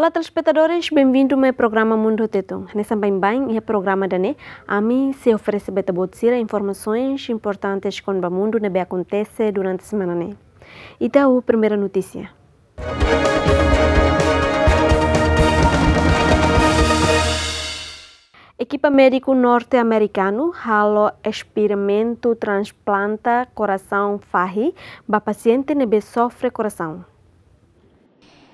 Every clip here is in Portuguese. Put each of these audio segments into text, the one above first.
Olá telespectadores, bem-vindo ao meu programa Mundo Teton. Nessa bem bem é o programa da né? A mim se oferece beta informações importantes com o mundo que acontece durante a semana né. Então, tá a primeira notícia. Equipa médico norte-americano halo experimento transplanta coração FARI para paciente nebe sofre coração.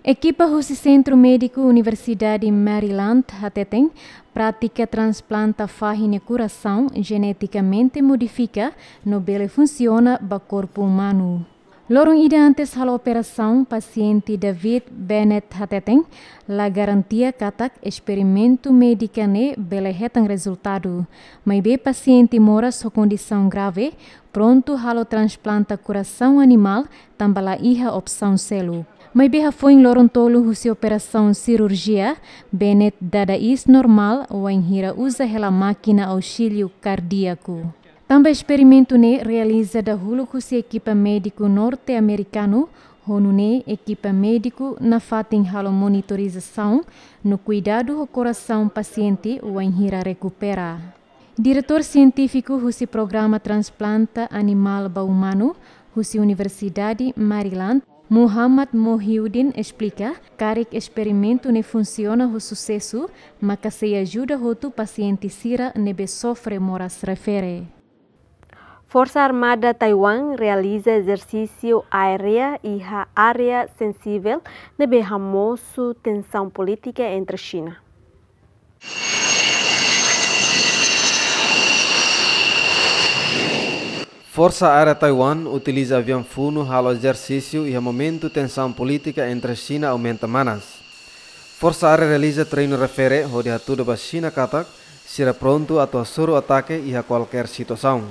Equipa Rússia Centro Médico Universidade Maryland ATTEM prática transplanta fahine coração geneticamente modifica no bele funciona ba corpo humano. Lorong ida antes hal operação paciente David Bennett hateteng la garantia katak experimento médica ne bele hetang resultado. Mas be paciente mora so condição grave, pronto halo transplanta coração animal tambala iha opção selo foi em lorontolo husi operação cirurgia, benet is normal ou hira usa hela máquina auxílio cardíaco. Também experimento ne realiza da hulu husi equipa médico norte-americano, honune equipa médico na fatin halo monitorização no cuidado do coração paciente ou hira recupera. Diretor científico husi programa Transplanta Animal ba Humano, husi Universidade Maryland, Muhammad Mohiuddin explica: que, o experimento não funciona com sucesso, mas se ajuda o paciente sira nebe sofre moras refere. Força Armada Taiwan realiza exercício aéreo e a área sensível nebe ramoso tensão política entre China. Força Aérea Taiwan utiliza avião Funo ao exercício e momento tensão política entre China aumenta manas. Força Aérea realiza treino refere onde a tudo a China katak será pronto a suru ataque e a qualquer situação.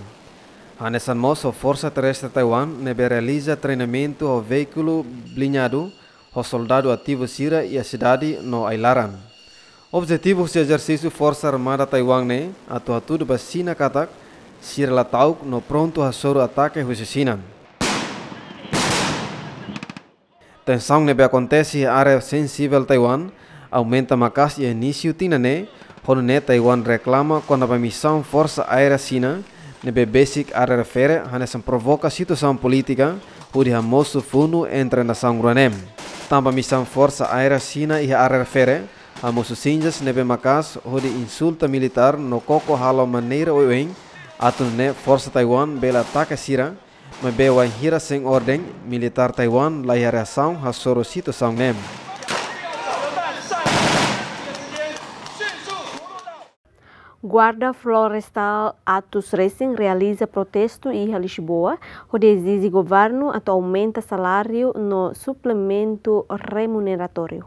A Nessan Moço Força Terrestre Taiwan neve realiza treinamento ao veículo blindado, ao soldado ativo Sira e a cidade no Ailaran. Objetivo se exercício Força Armada Taiwan ne, né? a tudo a China katak, Sirla Latau no pronto a soro ataque Rusicina. Tensão nebe acontece área sensível Taiwan, aumenta Macas e início Tinané, Honne Taiwan reclama quando a missão Força Aérea China, nebe basic área refere, Hanesan provoca situação política, onde a moço fundo entre nação Gruanem. Tamba missão Força Aérea China e área refere, a moço cinzas nebe Macas, onde insulta militar no coco hala maneira oen, Atune força Taiwan bela ataca Sirang, mas bewa hira sem ordem militar Taiwan layar ação a Sorosito São Nem. Guarda Florestal Atos Racing realiza protesto em Lisboa, onde exige governo atualmente salário no suplemento remuneratório.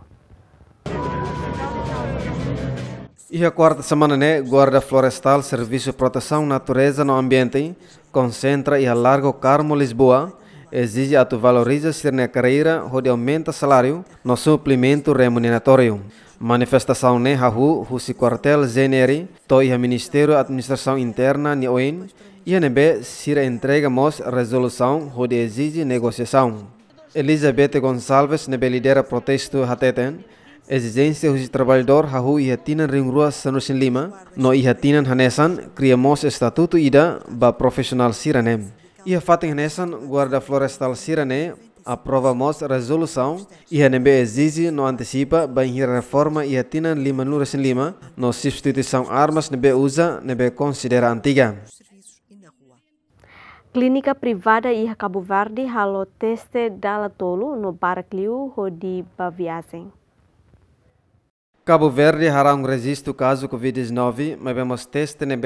E a quarta semana, né, Guarda Florestal Serviço de Proteção Natureza no Ambiente concentra e alarga o Carmo Lisboa, exige a tu valoriza ser na carreira, onde aumenta salário no suplemento remuneratório. Manifestação né, Rahu, Rusi Quartel Zeneri, Toi Ministério Administração Interna Nioin, NB, Sira entrega mos resolução onde exige negociação. Elizabeth Gonçalves nebe lidera protesto Hateten, Exigência de trabalhador hahu Ringrua ringruas em lima, no ihatinan hanesan, criamos estatuto ida ba profissional siranem. Ia fatem hanesan guarda florestal sirane, aprovamos resolução e a exige no antecipa bem reforma e lima nuras em lima no substituição armas nebe usa nebe considera antiga. Clínica privada e Cabo Verde halo teste dalatolo no Barcliu ho di Baviasen. Cabo Verde hará um registro caso Covid-19, mas vemos teste na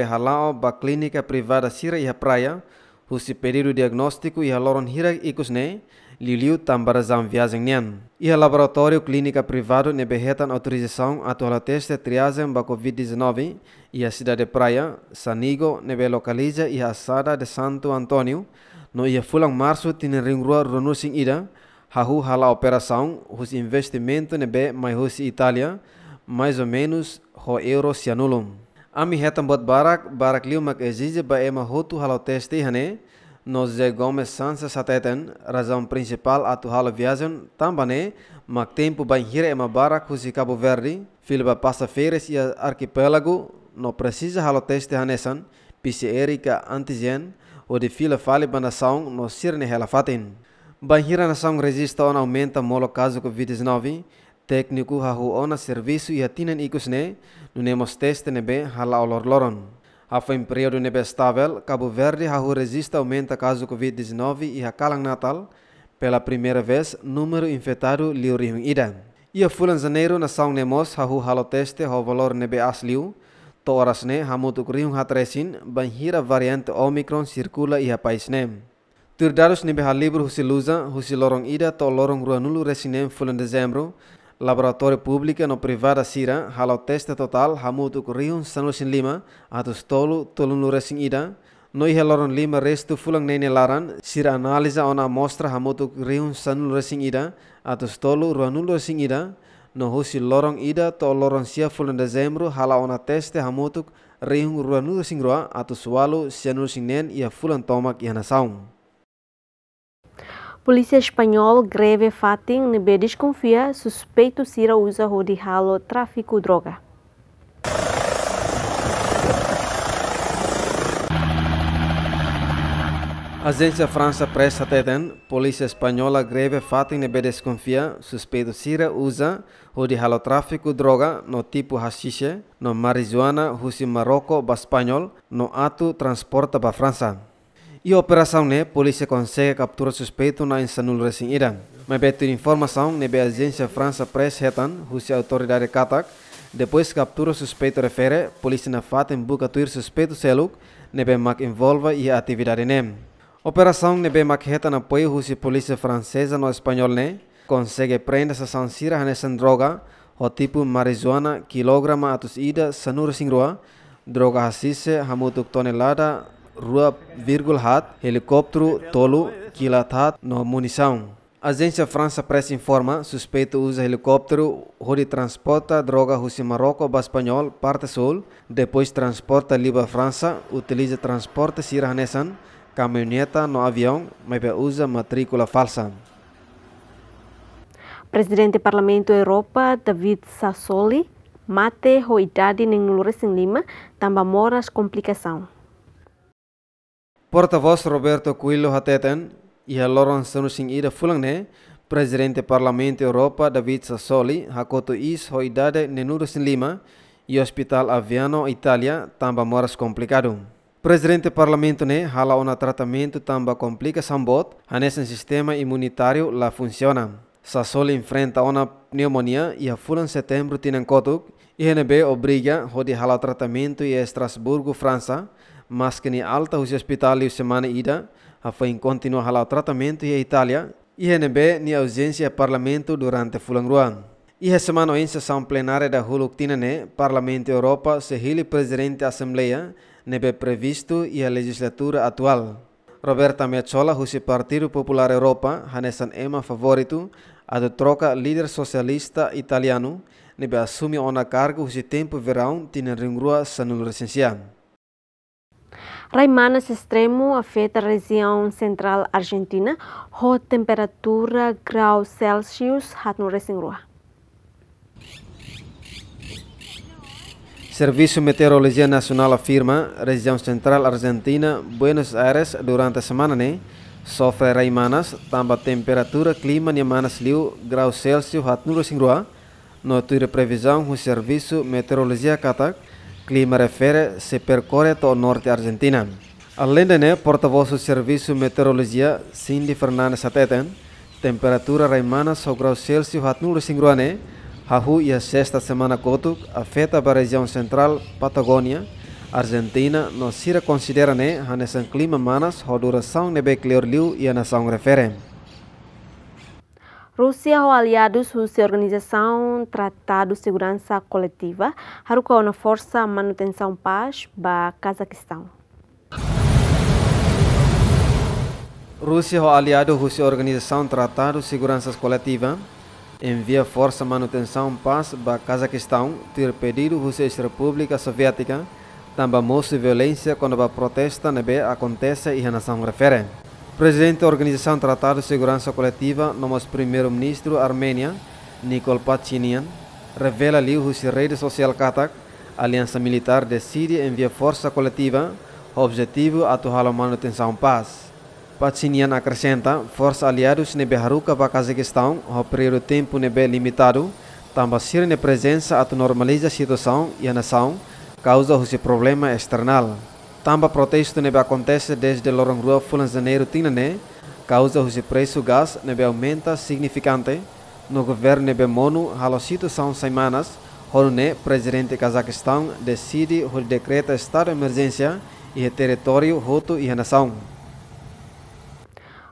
ba clínica privada Sira e a Praia, o diagnóstico e a Loron Hira e Cusne, Liliu Tambarazan Viagem Nian. E a laboratório clínica privado ne behetan autorização atual teste triagem ba Covid-19 e a cidade de Praia, Sanigo, nebe localiza e a assada de Santo Antônio, no ia fulang março tine ringrua ronusing ida, hahu hala operação, hus investimento nebe mai Itália, mais ou menos ho euro sianulum. Ami hetam bot barak barak liu mak exige ba ema hotu halo teste hane nos jegome sansa sateten razão principal atu halo viajan tambane mak tempo ba hira ema barak husi Cabo Verde filba passa feiras e arquipélago no precisa halo teste hanesan PCR ka antigen o de fila fale bandação no sirne hela fatin. Bahira nação resista aumenta molo caso Covid-19 Tekniku hahu ona servisu e ya tinen ikus ne, no nemos teste nebe hala olor loron. Afo em período nebe estável, Cabo Verde hahu resista aumenta caso Covid-19 e hakalang natal, pela primeira vez, número infetaru liu rihung ida. Ia fulan janeiro na saung nemos hahu halo teste ho valor nebe asliu, to oras ne hamutuk rihun hatresin, banhira variante Omicron circula e país nem. Tirdarus nebe halibro husi husilorong ida to lorong ruanulu resinem fulan dezembro, laboratório pública no privada sira halau testa total hamutuk riun sanusin lima atus tolu tolun resing ida noi heloron lima restu fulang nene laran sira analisa ona mostra hamutuk riun sanul resing ida atus tolu ruanul resing ida no husi lorong ida to lorong sia fulan dezembro halau ona teste hamutuk riun ruanul resing roa atus walu sianul sing nen ia fulan tomak iana saung Polícia espanhola greve Fatim Nebe desconfia suspeito Sira usa Rodi tráfico droga. Agência França Pressa Tetan, polícia espanhola greve Fatim Nebe desconfia suspeito Sira usa Rodi tráfico droga no tipo hashish, no marijuana, russi marroco, ba espanhol, no ato transporta para França. E operação né, polícia consegue capturar suspeito na insanul racing idang. Mas beto informação nebe agência França Press Hetan Rússia autoridade Katak, depois captura suspeito refere, polícia na fata em buca tuir suspeito seluk, nebe mak envolva e atividade nem. Operação nebe mak Hetan apoio Rússia e polícia francesa no espanhol né, consegue prender sa sansira hanesan droga, o tipo marijuana, quilograma ida sanur rua. droga hasise hamutuk tonelada, Hat, helicóptero tolo Kilatat no munição. A agência França Press informa suspeito usa helicóptero onde transporta droga russa Marrocos para espanhol parte sul, depois transporta Liba França, utiliza transporte Siranesan, caminhoneta no avião, mas usa matrícula falsa. Presidente do Parlamento Europa, David Sassoli, mate hoidade em Loures em Lima, também mora as complicações. Portavoz Roberto Coelho Hateten y a Lawrence sin Ida Fulangne, presidente del Parlamento Europa David Sassoli, Hakoto Is Hoidade en Lima y Hospital Aviano Italia, tamba moras complicado. Presidente del Parlamento ne hala un tratamento tamba complica sambot, ese sistema inmunitario la funciona. Sassoli enfrenta una neumonía y a fulan setembro tienen kotuk, INB obriga hodi hala tratamento y Estrasburgo, Francia, mas que ni alta os hospital e semana ida, a foi em continuar ao tratamento e Itália, e NB ni ausência parlamento durante fulangrua. E a semana em sessão plenária da Huluktina ne Parlamento Europa se hili presidente Assembleia nebe previsto e a legislatura atual. Roberta Metzola, o Partido Popular Europa, hanesan ema favorito, a de troca líder socialista italiano, nebe assume ona cargo o tempo verão tine ringrua sanul recensiano. Raimanas extremo afeta a região central argentina, com temperatura graus Celsius há no Rua. Serviço Meteorologia Nacional afirma região central argentina, Buenos Aires, durante a semana, né? Sofre raimanas, tamba temperatura clima de manas liu graus Celsius no Rua. Notura previsão o Serviço Meteorologia Catac refere se percorre o norte Argentina. Além de né, porta-voz do Serviço Meteorologia, Cindy Fernandes Sateten, temperatura raimana só graus Celsius hat nulo singruane, hahu e a sexta semana kotuk, afeta a região central Patagônia, Argentina, não se considera né, hanesan clima manas, ho duração nebe cleorliu e a nação refere. Rússia, o aliados Rússia Organização Tratado de Segurança Coletiva, Haruka na Força Manutenção Paz ba Cazaquistão. Rússia, o aliado Rússia Organização Tratado de Segurança Coletiva, envia Força Manutenção Paz ba Cazaquistão ter pedido Rússia República Soviética também moço violência quando a protesta nebe acontece e a nação refere. O presidente da Organização Tratado de Segurança Coletiva, nosso primeiro-ministro Armênia, Nikol Pachinian, revela ali que a rede social Katak, aliança militar de Síria envia força coletiva, objetivo atuar a manutenção paz. Pachinian acrescenta, força aliados nebe haruka para Cazaquistão, o período tempo nebe limitado, também sirve presença a normaliza a situação e a nação, causa o problema external. Tamba protesto nebe acontece desde Lorong Rua Fulan Janeiro Tinané, causa o preço gás nebe aumenta significante. No governo nebe mono, halocito são semanas, Horne, presidente Cazaquistão, decide o decreta estado de emergência e território roto e nação.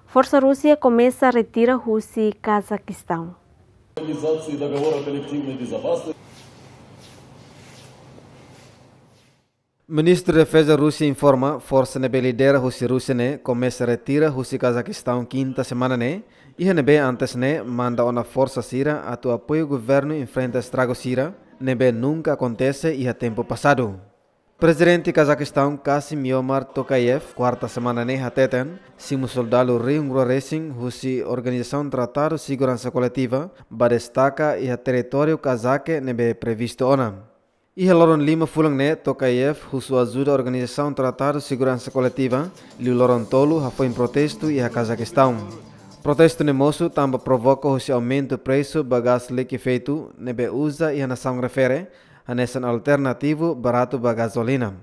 Força Rússia começa a retirar Rússia e Cazaquistão. Ministro da Defesa Rússia informa força nebe lidera Rússia Rússia ne a retira Rússia Cazaquistão quinta semana ne e nebe antes ne manda uma força cira a tu apoio governo em frente ao estrago cira nebe nunca acontece e há tempo passado. Presidente Cazaquistão Kasim Yomar Tokayev quarta semana ne hateten simu soldado Ringro Racing Rússia organização tratado segurança coletiva destaca e a território cazaque nebe previsto ona. Loron lima fulang né tokayev husu ajuda organização tratado segurança coletiva liu loron tolu em protesto e a Cazaquistão. Protesto nemoso também provoca o aumento do preço bagás líquido feito nebe usa e a nação refere a nessa alternativo barato gasolina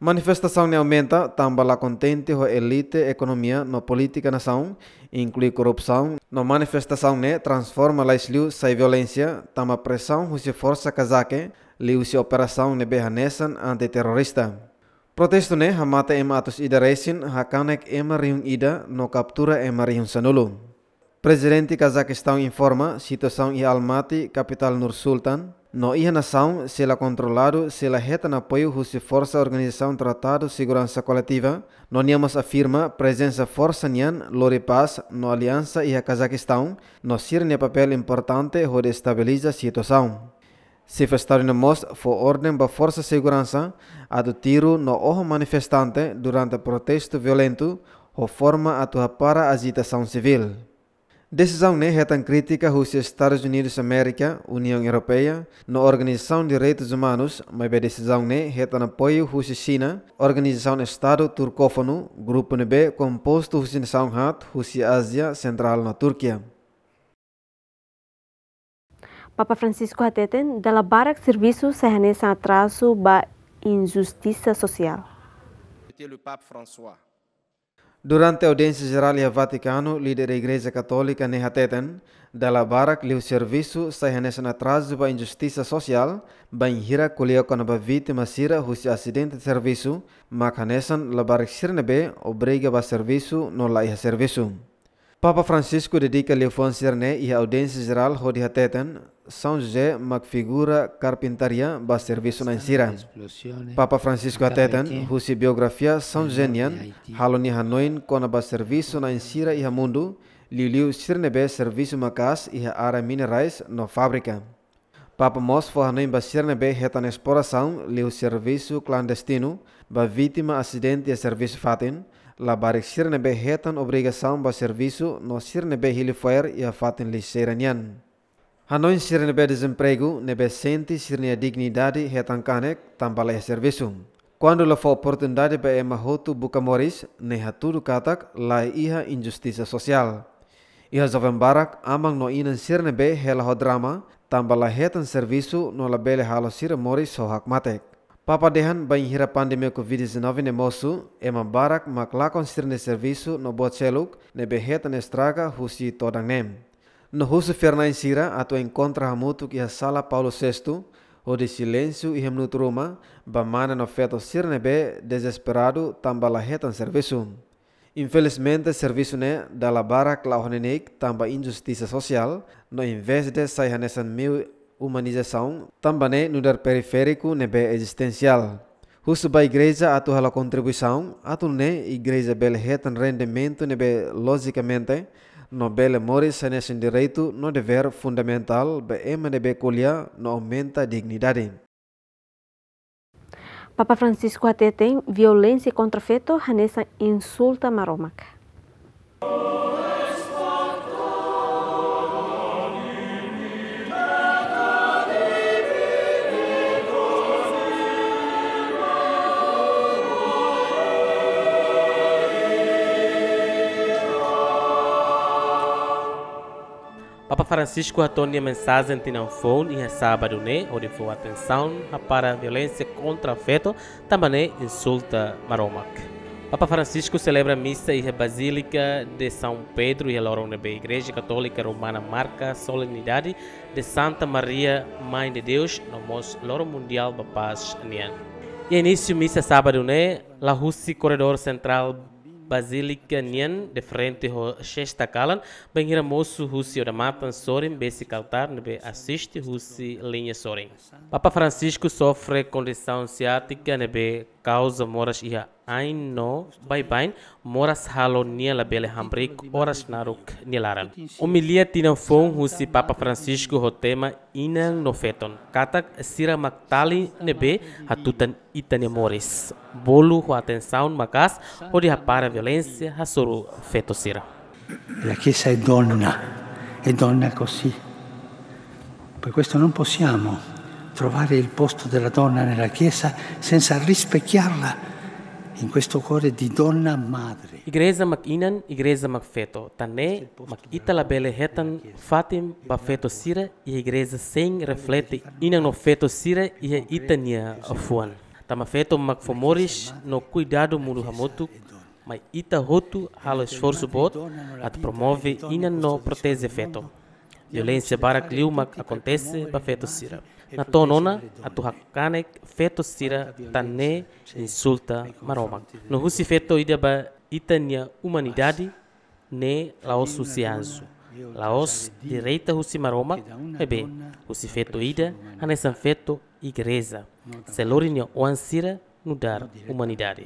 Manifestação ne aumenta também lá contente a elite economia no política nação inclui corrupção. No manifestação ne né, transforma la isliu sai violência também pressão husi força cazaque liusi operasaun ne behanesan antiterrorista. Protesto ne hamata ema atus ida resin hakanek ema riun ida no captura ema riun sanulu. Presidente Cazaquistão informa situação i Almaty, capital Nur Sultan, no ia nação la controlado se la reta na apoio husi força organização tratado segurança coletiva, no niamas afirma presença força nian lori paz no aliança iha a Cazaquistão, no sirne papel importante onde estabiliza situação. Se manifestarono mosto, foi ordem da força de segurança a do tiro no o manifestante durante protesto violento ou forma a tua para agitação civil. Decisão ne retan crítica Rússia, Estados Unidos América, União Europeia, na Organização de Direitos Humanos, mas a decisão ne retan apoio Rússia China, Organização Estado Turcófono, Grupo NB, composto Rússia Nação Hat, Rússia Ásia Central na Turquia. Papa Francisco Ateten dela barak serviço sehanesa atraso ba injustiça social. Durante a audiência geral em Vaticano, líder da Igreja Católica Nehateten, dela barak liu serviço sehanesa atraso ba injustiça social, bem hira colheu com a vítima sira husi acidente de serviço, la labarak sirnebe obriga ba serviço no laia serviço. Papa Francisco dedica Leofan Cerne e a audiência geral de Hateten, São José, Macfigura, Carpintaria, ba serviço na Insira. Papa Francisco Hateten, Rusi biografia São Josenian, ni Hanoin, Kona ba serviço na Insira e a mundo, Liliu Sirnebe serviço Macas e a área minerais na fábrica. Papa Mos foi Hanoin ba Sirnebe retan exploração, leu serviço clandestino, ba vítima acidente e serviço fatin, labarik sirne be hetan obrigação ba servisu no sirne be hilifuer e a ya fatin lixeiran yan. Hanoi sirne be desemprego nebe senti sirne a dignidade hetan kanek tambala e ya serviço. Quando la for oportunidade be ema hotu buka moris ne haturu katak la iha injustice sosial. Iha zoven barak amang no inan sirne be hela ho drama tambala hetan servisu no la bele halo sir moris sohak matek. Papa Dehan banhira pandemi ya Covid-19 ne mosu, ema barak mak lakon sirne servisu no bot seluk ne beheta ne straga husi todang nem. No husu Fernan Sira atau en contra hamutuk ia sala Paulo VI, o de silêncio e remnut Roma, bamana no feto sirne be desesperado tamba lahetan servisu. Infelizmente servisu ne dala barak lahonenek tamba injustiça social, no investe de saihanesan mil humanização também é no dar periférico nebe né, existencial. Husba igreja atu hala contribuição, atu né igreja bel retan rendimento nebe né, logicamente, no bel mores senes é direito no dever fundamental be MNB né, colher no aumenta a dignidade. Papa Francisco até tem violência contra feto, hanessa insulta maromaca. Francisco Antônio mensagem de não foi e sábado né, onde foi atenção para violência contra feto, também insulta Maromac. Papa Francisco celebra missa e Basílica de São Pedro e Lorone da Igreja Católica Romana marca a solenidade de Santa Maria, Mãe de Deus, no Loro Mundial da Paz. Nian. E início missa sábado, né? La Rússia, corredor central Nian, de frente ao sexta calan, banheira moço russi da matan sorin besi caltar nebe assiste Rússia linha sorin. Papa Francisco sofre condição ciática nebe causa moras a ajno baybayn moras halo niela bele hambrik oras naruk nilaran umilia tinam fon husi papa francisco hotema inang nofeton katak sira maktali nebe hatutan itani mores bolu atensaun makas hori hapara violencia hasoro feto sira la chiesa è donna è donna così per questo non possiamo trovare il posto della donna nella chiesa senza rispecchiarla in questo cuore di donna madre. Igreja Makinan, Igreja macita Tane, Makitala Belehetan, Fatim, Bafeto Sire, e Igreja Sem Reflete, Inan no Feto Sire, e Itania Afuan. Tamafeto Makfomoris, no Cuidado Mulu Hamotu, mas Ita Rotu, Halo Esforço Bot, at promove Inan no Proteze Feto. Violência barakliu Liu, acontece Bafeto Sira. na ton ona atu hakanek feto sira tane uh, insulta maroma no husi feto ida ba itania humanidade ne laos husianzo laos direita husi maroma ebe husi feto ida hanesan feto igreja se lori nia oan sira no dar humanidade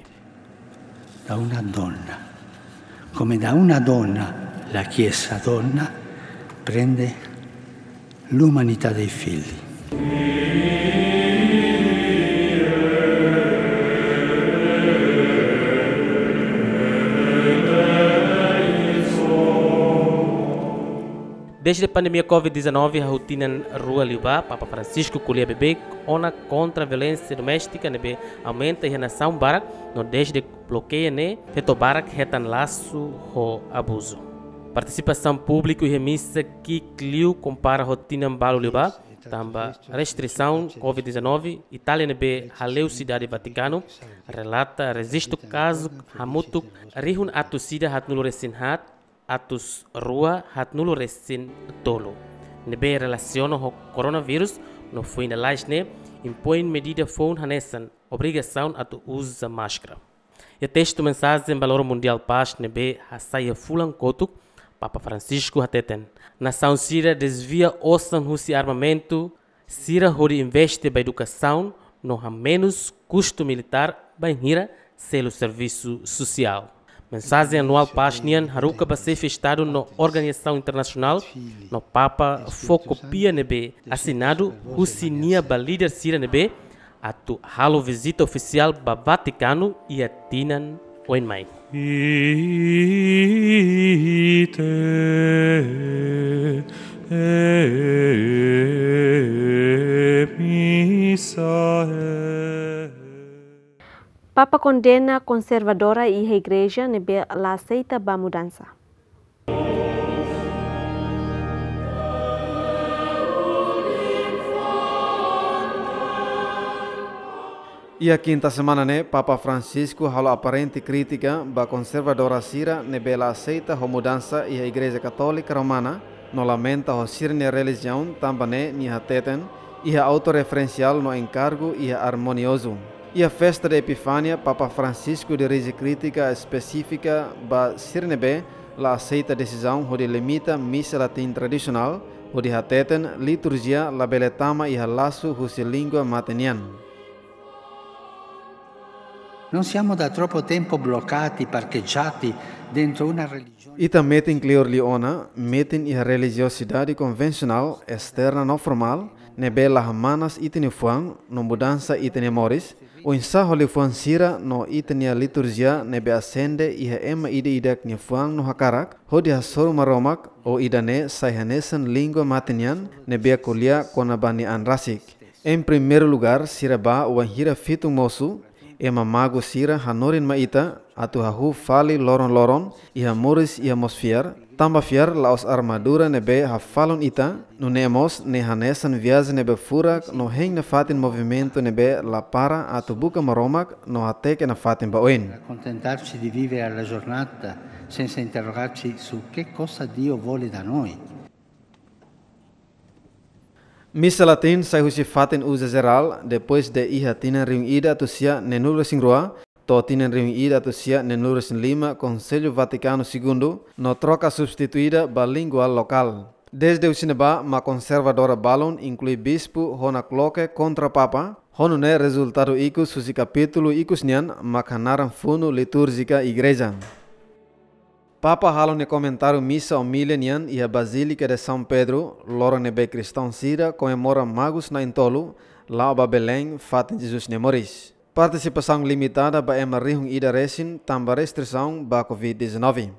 da una donna come da una donna la chiesa donna prende l'umanità dei figli Desde a pandemia Covid-19, a rotina na Rua Liubá, Papa Francisco colhia bebê, ona contra a violência doméstica, aumenta e nação barak, no desde bloqueia, né, reto barak, retan laço, ro abuso. Participação pública e remissa que cliu compara a rotina em Balo Liubá, Tamba, restrição Covid-19, Itália B, Haleu Cidade Vaticano, relata registro caso Hamutu, Rihun Atusida Hatnulu Resin Hat, Atus Rua Hatnulu Resin Tolo. Nebe relaciona o coronavírus, no fim da Laisne, impõe medida fone Hanessan, obrigação a tu usa máscara. E texto mensagem em valor mundial paz nebe, a saia fulan kotuk, Papa Francisco hateten. Nação síria desvia osan husi armamento. Síria hori investe na educação, não há menos custo militar bem hira selo serviço social. Mensagem anual Pashnian Haruka ser Estado na Organização Internacional no Papa Focopia Nebe, assinado Husinia ba líder Síria Nebe, atu halo visita oficial ba Vaticano e atinan ou em mãe. Papa condena conservadora e a igreja nebe la aceita ba mudança. Ia quinta semana ne né, Papa Francisco halo aparente crítica ba conservadora Sira ne bela aceita a mudança e a Igreja Católica Romana no lamenta ho sirne religião tambane né, a hateten e a autorreferencial no encargo e a harmonioso. E a festa de Epifânia, Papa Francisco dirige crítica específica ba sira be la aceita decisão ho de limita missa latim tradicional ho de hateten liturgia la beletama e a laço ho língua mateniana. E também tem Cleor Leona, metem a religiosidade convencional, externa não formal, nebela manas itene fuan, no mudança itene moris, o ensaho le fuan sira no itene liturgia nebe ascende e ema ide idak ne fuan no hakarak, hodi hasor maromak, o idane saihanesan lingua matenian, nebe colia konabani anrasik. Em primeiro lugar, siraba o anhira fitumosu ema mago sira hanorin maita ita atu hahu fali loron loron iha moris iha mosfiar tamba fiar laos armadura nebe ha falon ita no nemos ne hanesan viaz nebe furak no heng ne fatin movimento nebe la para atu buka maromak no hateke na fatin baoin accontentarci di vivere alla giornata senza interrogarci su che cosa Dio vuole da noi Missa latin sai husi fatin uza zeral depois de iha tina reunida tusia nenuro rua to tina reunida tusia nenuro sin lima Conselho Vaticano II no troca substituída ba língua local. Desde o cinema, ma conservadora balon inclui bispo Rona Cloque contra Papa, ne resultado icus susi capítulo icus nian canaran funo litúrgica igreja. Papa Halo ne comentaram missa ao milenian e a Basílica de São Pedro, loro ne be cristão sira, comemora magos na intolo, lá o Belém, fatem Jesus ne moris. Participação limitada ba emarrihung ida resin, tamba restrição ba Covid-19.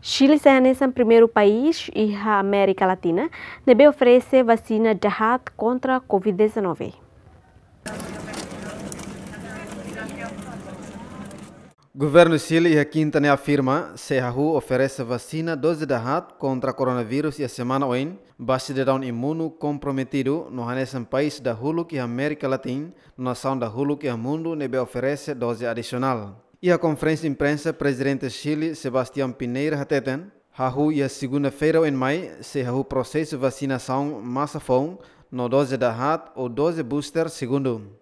Chile é o primeiro país e a América Latina deve oferecer vacina de rato contra a Covid-19. Governo Chile e a Quinta né afirma Serrahu oferece vacina 12 da RAT contra coronavírus e a semana OIN, base de down imuno comprometido no Hanesan país da Huluk e América Latina, nação da Huluk e a mundo, nebe oferece dose adicional. E a conferência de imprensa, presidente Chile, Sebastião Pineira Hateten, Rahu e a segunda-feira em maio, Serrahu processo vacinação vacinação massafão no 12 da RAT ou 12 booster segundo.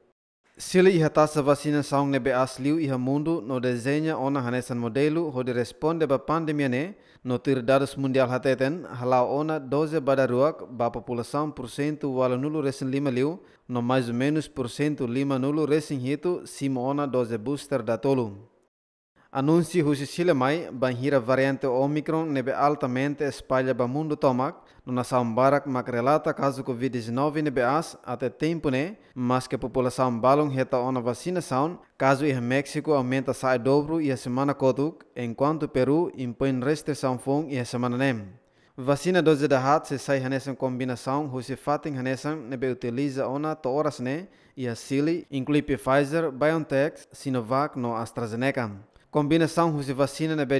Sili iha tasa vacina saung nebe asliu iha mundo no desenha ona hanesan modelo ho de responde ba pandemia ne no tirdados mundial hateten halau ona doze badaruak ba população por cento wala nulo recém lima liu no mais ou menos por cento lima nulo recém hito sim ona doze booster da tolu. Anunci husi silemai banhira variante Omicron nebe altamente espalha ba mundo tomac, nuna sambarak mak relata caso Covid-19 nebe as até tempo né, mas que a população balong reta ona vacinação, caso ir México aumenta sai dobro e a semana kotuk, enquanto Peru impõe restrição fong e a semana nem. Vacina dose da hat se sai hanesan combinação, husi fatin hanesan nebe utiliza ona to horas né, e a Chile inclui Pfizer, BioNTech, Sinovac no AstraZeneca. Combinação de vacina é B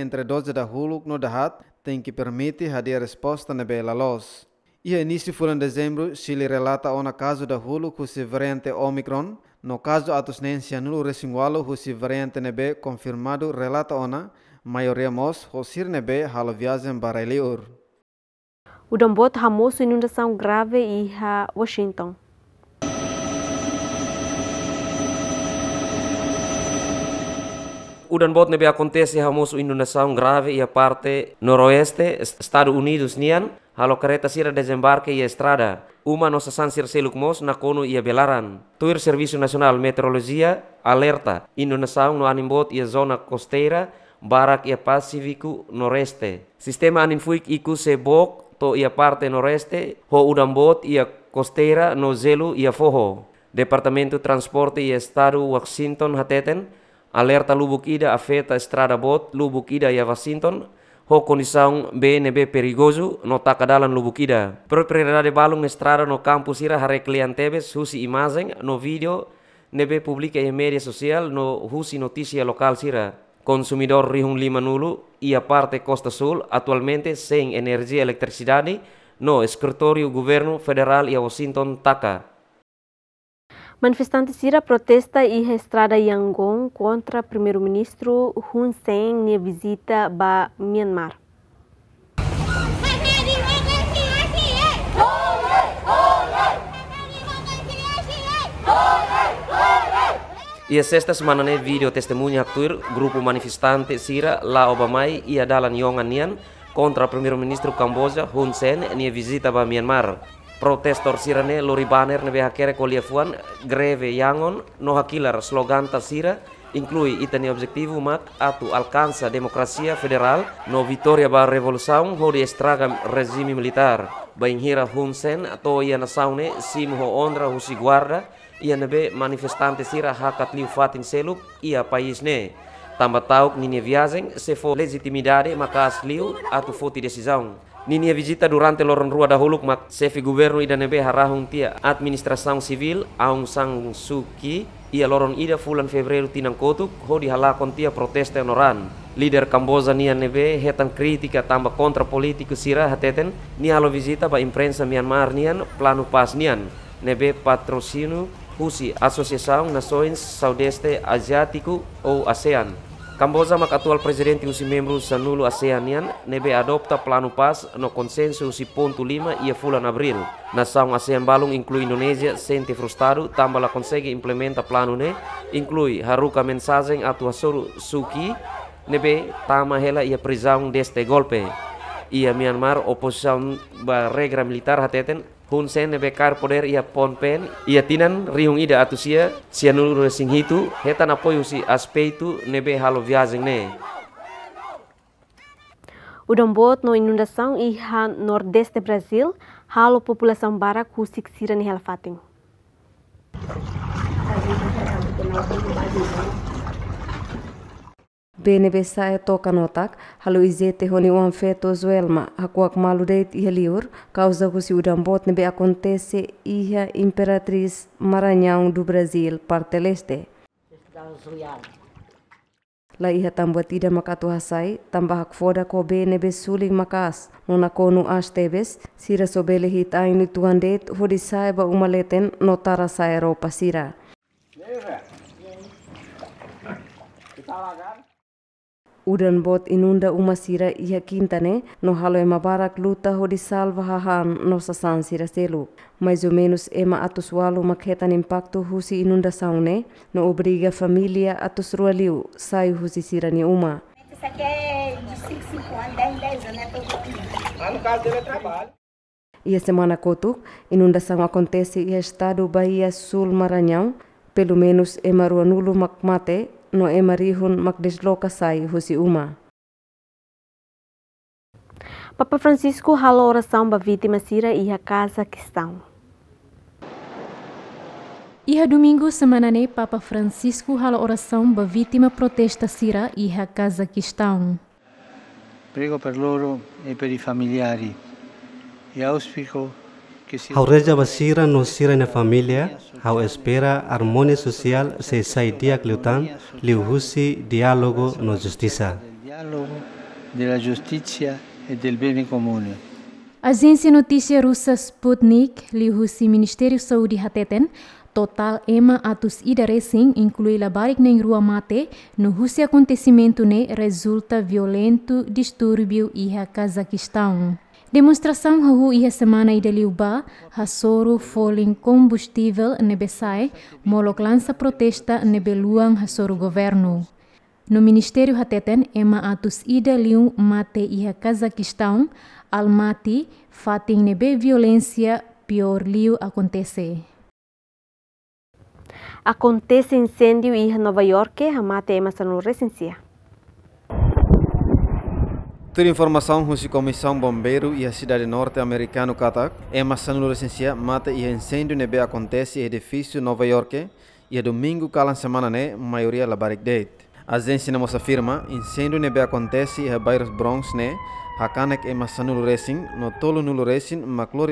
entre a dose da Huluk no Dahat tem que permite a resposta na B Lalos. E início de dezembro, Chile relata um caso da Hulu com variante Omicron. No caso, atos nensia nulo resingualo com variante nebe confirmado relata ona, maioria mos, rosir nebe para eleur. O Dambot Ramos inundação grave e a Washington. bot ne danbotnebe acontece famoso inundação grave ia e parte noroeste, Estados Unidos nian, halo kereta sira ia e estrada. Uma nossa san seluk mos na kono ia e belaran. Tuir Serviço nasional Meteorologia alerta inundação no animbot ia e zona costeira, barak ia Pasifiku noreste. Sistema aninfuik iku sebok to ia parte noreste, ho bot ia costeira no zelu ia foho. Departamento Transporte e Estado Washington hateten alerta lubuk ida afeta estrada bot lubuk ida ya Washington ho condição BNB perigoso no takadalan lubuk ida propriedade balung estrada no campus ira hare clientebes husi imagem no video nebe publica e media sosial no husi notícia lokal sira Konsumidor rihun lima nulu e parte costa sul atualmente seng energia e no escritório governo federal ia Washington taka Manifestantes sira protesta e estrada Yangon contra primeiro-ministro Hun Sen na visita a Myanmar. E esta semana ne vídeo testemunha atuar grupo manifestante sira la Obamai e adalan Yong Anian contra primeiro-ministro Camboja Hun Sen na visita a Myanmar. protestor sirane lori banner nebe hakere koliefuan greve yangon no hakilar slogan tafsira inklui itani objetivo mat atu alcança demokrasia federal no vitória ba revolução ho de estraga rezimi militar bainhira Hun Sen ato iana saune sim ho ondra Husi guarda ia nebe manifestante sira hakat liu fatin seluk ia país ne tamba tauk nini viagem sefo for legitimidade macas liu atu foti decisão Ninia visita durante loron rua dahulu mat sefi gubernu ida nebe harahung tia administrasang sivil Aung San Suu Kyi ia loron ida fulan Februari tinang kotuk ho dihalakon tia protesta noran lider Kamboja nia nebe hetan kritika tambah kontra politiku sira hateten ni visita ba imprensa Myanmar nian planu pas nian nebe patrosinu husi asosiasaun nasoins saudeste asiatiku O ASEAN makatual presiden presidente os membros sanulu ASEANian, nebe adopta planu pas no consenso usi ponto lima e fulan abril. Nação ASEAN balung inklui Indonesia sente tambah la consegue implementa planu ne inklui haruka mensagem atua suru suki nebe tama hela ia prisão deste golpe. Ia Myanmar oposisi ba regra militar hateten Hun Sen nebekar poder ia pon pen ia tinan riung ida atusia sianulu sing hitu hetan apoyu si aspe itu nebe halo viazeng ne Udombot no inundação e nordeste Brasil, halo população bara husik sirani helfating. Benebesa e tokanotak, halu izete honi wan feto zuelma, hakuak malu deit iheliur, causa husi udambot nebe acontece iha imperatriz Maranhão do Brasil, parte leste. La iha tambah tidak makatuhasai, tambah hak foda ko benebe suling makas, nona konu as tebes, sira sobele hit ainu tuan deit, hodi umaleten notara sa Eropa sira. Kita udan bot inunda uma sira quinta né no halo ema barak luta ho salva hahan no sasan sira selu. Mais ou menos ema atos walo maketan impacto husi inundação né? No obriga a família atos rualiu sai husi sira ni uma. Isso aqui é de 5, 5 anos, 10, 10 anos, né? Mas no caso dele é trabalho. E a semana Cotu, inundação acontece em estado Bahia Sul Maranhão, pelo menos em Maruanulo Macmate, no e marihun makdislo husi uma. Papa Francisco ralou oração para vítima Sira e a casa cristão. Iha domingo semanane Papa Francisco ralou oração para vítima protesta Sira e a casa cristão. Prego per loro e per i familiari e auspico ao Haureja Basira Nosira na família, ao espera harmonia social, se sai dia clutan, liuhusi diálogo no justiça. Diálogo da justiça e bem Agência Notícia Russa Sputnik, liuhusi Ministério Saúde Hateten, total ema atus ida recém inclui labarik nem rua mate, no russe acontecimento ne resulta violento distúrbio iha Cazaquistão. Demonstração rua ia semana e deliuba, hasoro folim combustível nebesai, molok lança protesta nebeluang hasoro governo. No Ministério Hateten, ema atus ida liu mate iha Cazaquistão, Almaty, fatin nebe violência, pior liu acontece. Acontece incêndio em Nova York, a mate ema sanu recensia. Ter informação russa Comissão Bombeiro e a cidade norte-americana Katak é maçã licencia mata e incêndio nebe acontece em edifício Nova York e é domingo calan semana ne né, maioria la date. A agência nos afirma incêndio nebe acontece em bairros Bronx ne né, hakanek é maçã racing no tolo nulo racing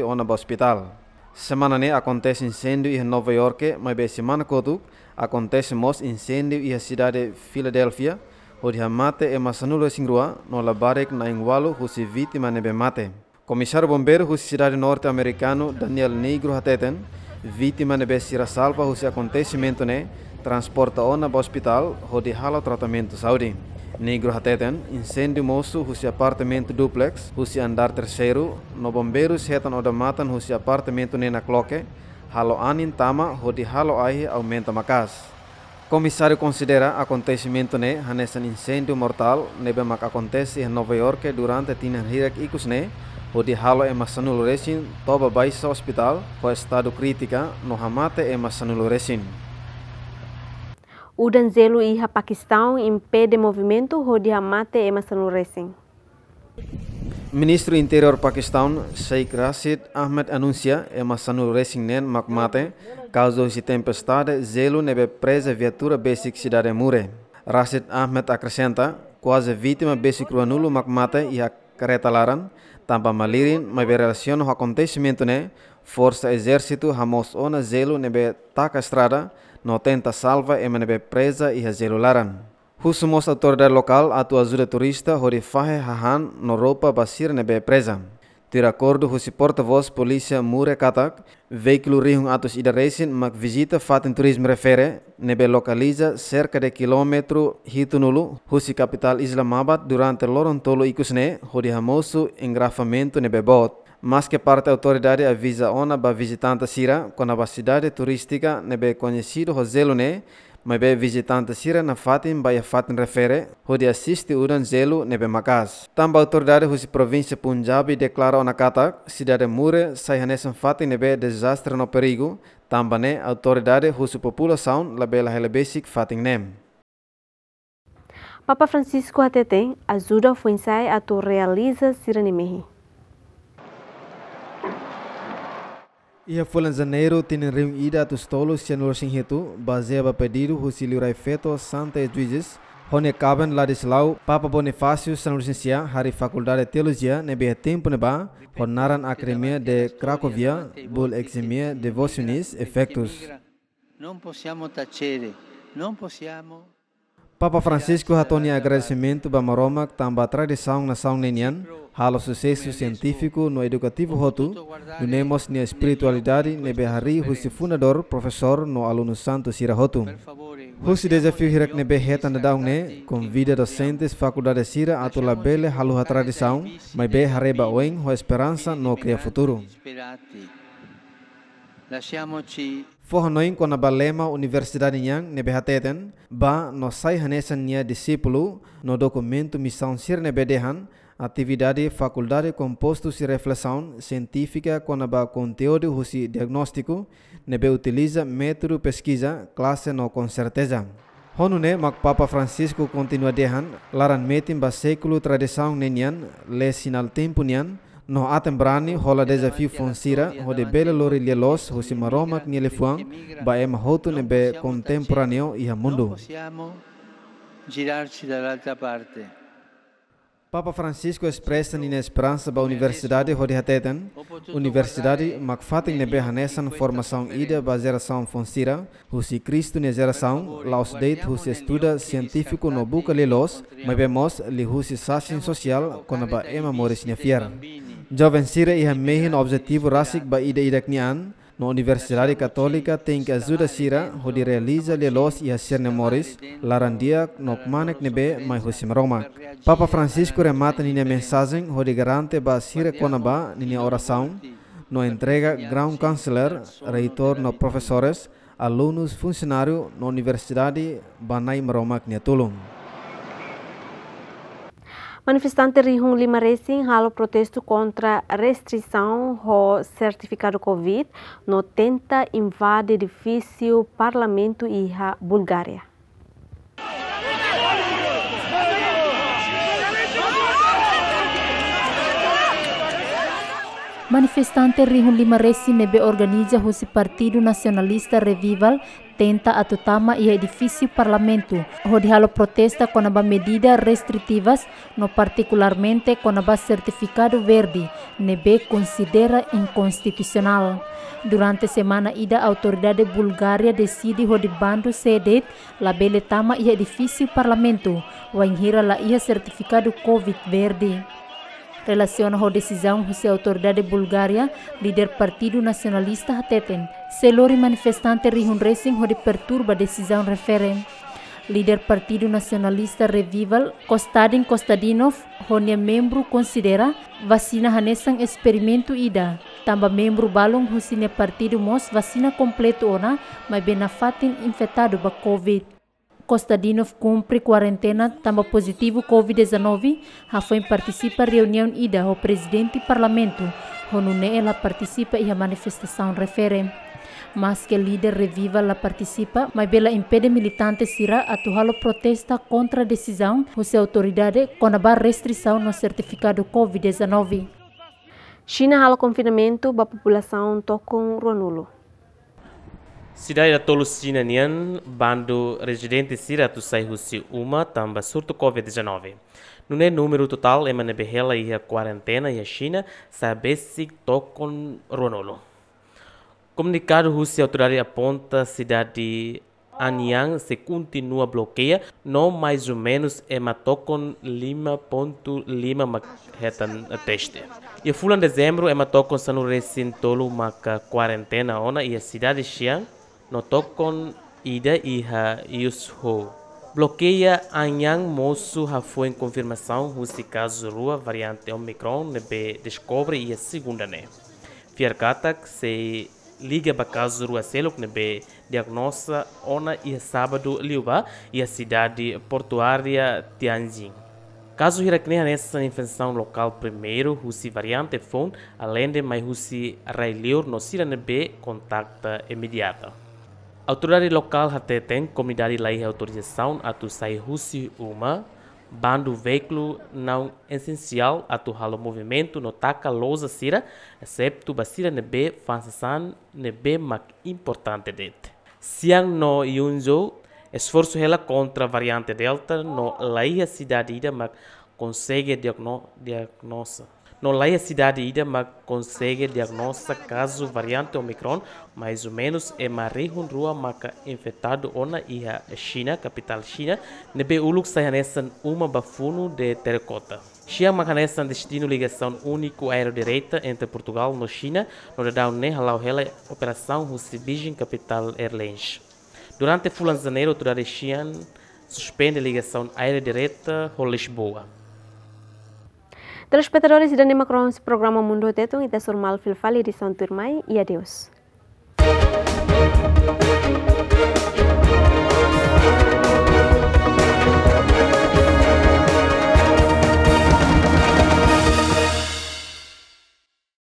ona hospital. Semana ne né, acontece incêndio em Nova York, mas bem semana kotuk acontece mos incêndio e a cidade de Filadélfia odhiha mate e masanulo e singrua nola barek na ingwalo husi vítima be mate. Komisar Bomber husi cidade norte-americano Daniel Negro hateten, vítima be sira salva husi acontecimento ne, transporta ona ba hospital hodi hala tratamento saudi. Negro hateten, incêndio mosu husi apartamento duplex, husi andar terceiro, no bombeiros hetan oda matan husi apartamento ne na kloke, halo anin tama hodi halo aihe aumenta makas. Comissário considera acontecimento né, nesse incêndio mortal nebe mak acontece em Nova York durante tinan hirak ikus né, o de halo emasanul resin toba baixa hospital com estado crítica no hamate emasanul resin. Danzelo e a Paquistão impede movimento hamate mate emasanul resin. Ministro Interior Pakistan Sheikh Rashid Ahmed anuncia emassando Resignant Macmate caso si tempestade zelo nebe presa viatura basic cidade Mure. Rashid Ahmed acrescenta quase vítima basic ruanulu Macmate e a careta laran tanpa malirin mebe relaciona o acontecimento ne, força exército hamos ona zelo nebe taca estrada no tenta salva e nebe presa e zelo laran. Husumos autoridad local atua ajuda turista hori fahe hahan no Europa basir nebe presa. De acordo husi porta-voz polícia Mure Katak, veículo rihun atos ida resin mak visita fatin turismo refere, nebe localiza cerca de kilometru hitunulu, husi capital Islamabad durante lorontolo ikusne, hori hamosu engrafamento nebe bot. mas que parte autoridade avisa ona ba visitante sira con a cidade turística nebe conhecido ne, mai be visitante sira na fatin ba ya fatin refere ho dia sisti udan zelu be makas tambau tordare husi provinsi punjabi deklara ona katak sidare mure sai hanesan fatin be desastre no perigo tambane autoridade husi população labela hele basic fatin nem Papa Francisco Atete, ajuda a influenciar a tu realiza Siranimehi. Ia fulan janeiro tinin ring ida tu stolus chen lorsing hetu pediru pedido husiliurai feto santa juizes Rony Caban Ladislau, Papa Bonifácio San sia Hari Fakultare de Teologia, Nebe Tempo Neba, honaran Academia de krakovia Bul Eximia Devotionis Effectus. Non possiamo tacere, non possiamo... Papa Francisco hatoni agradecimento ba Maroma tamba tradição na São Nenian, હાલ sucesso científico no educativo hotu, unemos nemos nia espiritualidade nebe hari husi fundador professor no aluno santo sira hotu. Husi desafio hirak nebe hetan da daungne, convida docentes faculdade sira ato labele haluha tradição, mas be ba oen ho esperança no cria futuro. Lasciamoci Fornoin kona balema universidade nyang nebe hateten, ba no sai hanesan nia discípulo no documento missão sir nebe dehan, atividade faculdade com postos de reflexão científica com o conteúdo rusi diagnóstico, nebe utiliza método pesquisa classe não com certeza. Honune mak Papa Francisco continua dehan laran metim ba século tradição nenian le sinal tempo nian no atembrani brani hola desafio fonsira hode bele lori lielos husi maromak nielefuang ba em hotu nebe contemporâneo iha mundo. Girarci dall'altra parte. Papa Francisco expressa na esperança da Universidade Rodihatetan, Universidade Macfatin Nebehanesan formação ida da geração Fonsira, Husi Cristo na geração, Laos Deit Husi estuda científico no Buca Lilos, mas vemos li Husi Sassin Social com a Emma Morris Nefier. Jovem Sira e Hamehin objetivo rasik ba ida idak nian, na Universidade Católica tem que ajuda Sira, onde realiza lelos e a Sirne Morris, Larandia, Nokmanek Nebe, mais Rosim Roma. Papa Francisco remata nina mensagem, onde garante ba Sira Konaba nina oração, no entrega Ground Counselor, reitor no professores, alunos funcionário na Universidade Banaim Roma Kniatulum. Manifestantes Rihun Lima Racing ralo protesto contra a restrição ao certificado Covid no tenta invade edifício parlamento e Bulgária. Manifestante Rihun Lima nebe organiza o Partido Nacionalista Revival atenta a tutama e edifício parlamento, onde halo protesta com a medidas restritivas, no particularmente com a certificado verde, nebe considera inconstitucional. Durante a semana ida, a autoridade Bulgária decide onde bando cedet, la beletama e edifício parlamento, o la ia certificado COVID verde relaciona a decisão se a autoridade bulgária, líder partido nacionalista Teten, selori manifestante rihunresen ho de perturba decisão referem. Líder partido nacionalista Revival, Kostadin Kostadinov, honia membro considera vacina hanesan experimento ida. também membro balong husine partido mos vacina completo ona, mas benafatin infectado com COVID. Kostadinov cumpre quarentena também positivo Covid-19, Rafael participa reunião ida ao presidente do parlamento, onde ela participa e a manifestação refere. Mas que líder reviva la participa, mas bela impede militante sira atuhalo protesta contra a decisão de autoridade com a restrição no certificado Covid-19. China halo confinamento ba população tocam Ronulo. Cidade da Nian, bando residente Sirato Saihusi Uma, tamba surto Covid-19. No é número total, é manabihela e a quarentena e a China, sabe-se tocon ronolo. Comunicado Rússia autoridade aponta cidade Anyang se continua bloqueia, não mais ou menos é matocon lima ponto lima macetan teste. E fulan dezembro é matocon sanurensintolo maca quarentena ona e a cidade Xi'an notokon ida iha yusho. Bloqueia Anyang Moço Rafu em confirmação Rússia caso rua variante Omicron nebe descobre e a segunda né. Fierkatak se liga para caso rua Selok nebe diagnosa ona e sábado liuba e a cidade portuária Tianjin. Caso Hirakneha nessa infecção local primeiro, Rússia variante Fon, além de mais Rússia railior no nebe contacta imediata. Autoridade local até tem comunidade lei autorização a tu sair russi uma, bando veículo não essencial a tu halo movimento no taca lousa sira, excepto basira nebe fansasan nebe mac importante dete. Siang no yunzo, esforço rela contra a variante delta no lei a cidade ida mac consegue diagnosa. Não lá a cidade ida, mas consegue diagnosticar caso variante Omicron, mais ou menos é uma rua maca infectado ona e a China, capital China, nebe uluk sayanesan uma bafuno de terracota. Xia macanesan destino ligação único aerodireita entre Portugal e China, no dá um nehalau hela operação Rússia Beijing Capital Airlines. Durante janeiro, o Xia suspende a ligação aérea direta com Lisboa. Telespectadores irán Macron se program Mundo Tetung, kita suruh surmal fil fali de São mai, iya adeus.